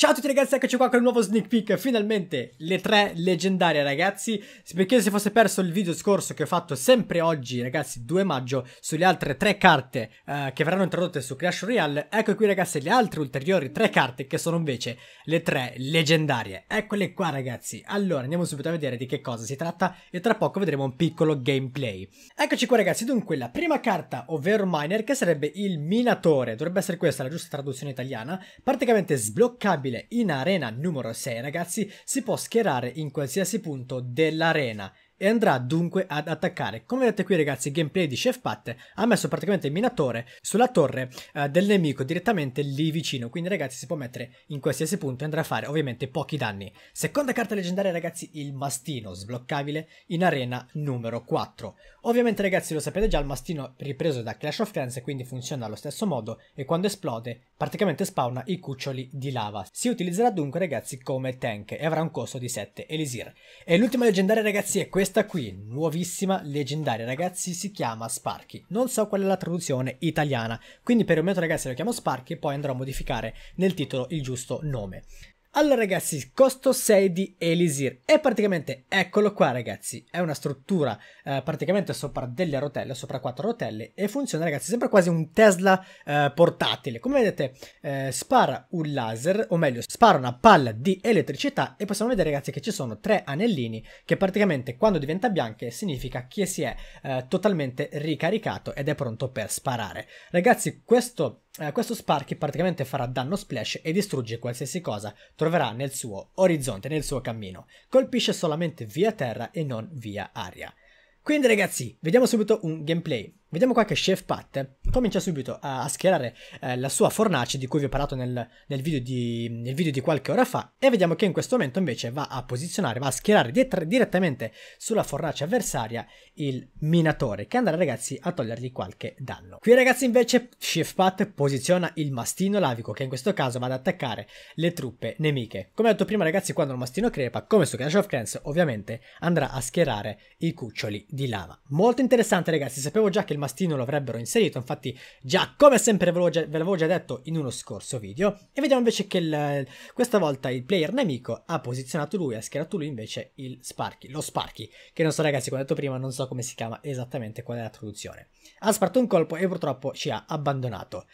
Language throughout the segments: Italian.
Ciao a tutti ragazzi, eccoci qua con il nuovo sneak peek, finalmente le tre leggendarie ragazzi, perché se fosse perso il video scorso che ho fatto sempre oggi ragazzi 2 maggio sulle altre tre carte eh, che verranno introdotte su Clash Royale, ecco qui ragazzi le altre ulteriori tre carte che sono invece le tre leggendarie, eccole qua ragazzi, allora andiamo subito a vedere di che cosa si tratta e tra poco vedremo un piccolo gameplay. Eccoci qua ragazzi, dunque la prima carta ovvero Miner che sarebbe il Minatore, dovrebbe essere questa la giusta traduzione italiana, praticamente sbloccabile giocabile in arena numero 6 ragazzi si può schierare in qualsiasi punto dell'arena e andrà dunque ad attaccare. Come vedete qui ragazzi, il gameplay di Chef Pat ha messo praticamente il minatore sulla torre eh, del nemico direttamente lì vicino, quindi ragazzi si può mettere in qualsiasi punto e andrà a fare ovviamente pochi danni. Seconda carta leggendaria ragazzi, il mastino, sbloccabile in arena numero 4. Ovviamente ragazzi lo sapete già, il mastino ripreso da Clash of Clans quindi funziona allo stesso modo e quando esplode praticamente spawna i cuccioli di lava. Si utilizzerà dunque ragazzi come tank e avrà un costo di 7 elisir. E l'ultima leggendaria ragazzi è questa questa qui, nuovissima, leggendaria, ragazzi, si chiama Sparky. Non so qual è la traduzione italiana, quindi per il momento, ragazzi, lo chiamo Sparky e poi andrò a modificare nel titolo il giusto nome. Allora ragazzi, costo 6 di Elisir e praticamente eccolo qua ragazzi, è una struttura eh, praticamente sopra delle rotelle, sopra quattro rotelle e funziona ragazzi, sembra quasi un Tesla eh, portatile, come vedete eh, spara un laser, o meglio spara una palla di elettricità e possiamo vedere ragazzi che ci sono tre anellini che praticamente quando diventa bianche significa che si è eh, totalmente ricaricato ed è pronto per sparare. Ragazzi questo eh, questo Sparky praticamente farà danno splash e distrugge qualsiasi cosa troverà nel suo orizzonte, nel suo cammino. Colpisce solamente via terra e non via aria. Quindi ragazzi, vediamo subito un gameplay. Vediamo qua che Chef Pat comincia subito a schierare eh, la sua fornace di cui vi ho parlato nel, nel, video di, nel, video di, qualche ora fa e vediamo che in questo momento invece va a posizionare, va a schierare dietro, direttamente sulla fornace avversaria il minatore che andrà ragazzi a togliergli qualche danno. Qui ragazzi invece Chef Pat posiziona il mastino lavico che in questo caso va ad attaccare le truppe nemiche. Come ho detto prima ragazzi quando il mastino crepa come su Clash of Clans ovviamente andrà a schierare i cuccioli di lava. Molto interessante ragazzi, sapevo già che il del mastino lo avrebbero inserito, infatti già come sempre ve l'avevo già, già, detto in uno scorso video. E vediamo invece che il, questa volta il player nemico ha posizionato lui, ha schierato lui invece il Sparky, lo Sparky, che non so ragazzi, come ho detto prima, non so come si chiama esattamente qual è la traduzione. Ha sparto un colpo e purtroppo ci ha abbandonato.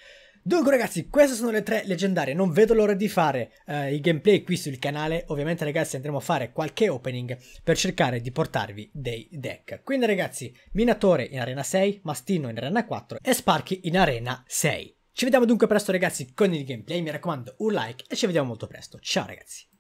Dunque ragazzi, queste sono le tre leggendarie, non vedo l'ora di fare eh, i gameplay qui sul canale, ovviamente ragazzi andremo a fare qualche opening per cercare di portarvi dei deck. Quindi ragazzi, Minatore in Arena 6, Mastino in Arena 4 e Sparky in Arena 6. Ci vediamo dunque presto ragazzi con il gameplay, mi raccomando un like e ci vediamo molto presto, ciao ragazzi!